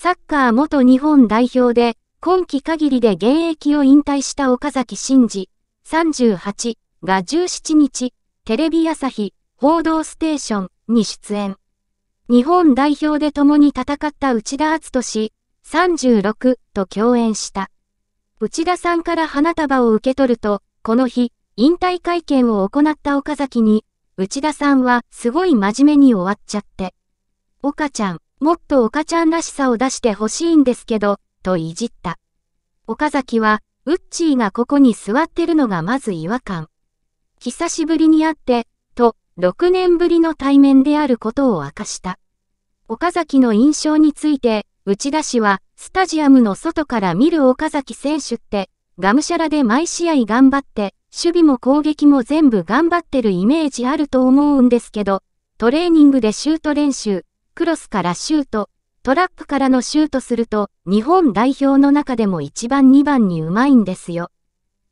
サッカー元日本代表で、今季限りで現役を引退した岡崎慎司38が17日、テレビ朝日、報道ステーションに出演。日本代表で共に戦った内田篤氏、36と共演した。内田さんから花束を受け取ると、この日、引退会見を行った岡崎に、内田さんはすごい真面目に終わっちゃって。岡ちゃん、もっと岡ちゃんらしさを出してほしいんですけど、といじった。岡崎は、ウッチーがここに座ってるのがまず違和感。久しぶりに会って、と、6年ぶりの対面であることを明かした。岡崎の印象について、内田氏は、スタジアムの外から見る岡崎選手って、がむしゃらで毎試合頑張って、守備も攻撃も全部頑張ってるイメージあると思うんですけど、トレーニングでシュート練習、クロスからシュート、トラップからのシュートすると、日本代表の中でも1番2番にうまいんですよ。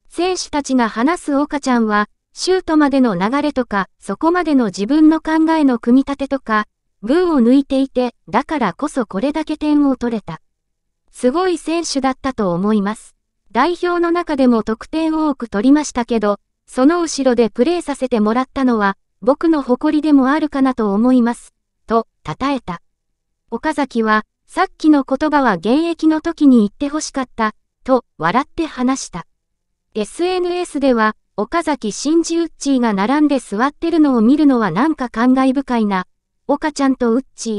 選手たちが話す岡ちゃんは、シュートまでの流れとか、そこまでの自分の考えの組み立てとか、群を抜いていて、だからこそこれだけ点を取れた。すごい選手だったと思います。代表の中でも得点を多く取りましたけど、その後ろでプレーさせてもらったのは、僕の誇りでもあるかなと思います。と称えた。岡崎は、さっきの言葉は現役の時に言ってほしかった、と笑って話した。SNS では、岡崎真治ウッチーが並んで座ってるのを見るのはなんか感慨深いな。岡ちゃんとウッチ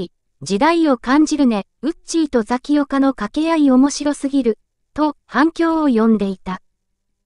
ー、時代を感じるね、ウッチーとザキオカの掛け合い面白すぎる、と反響を呼んでいた。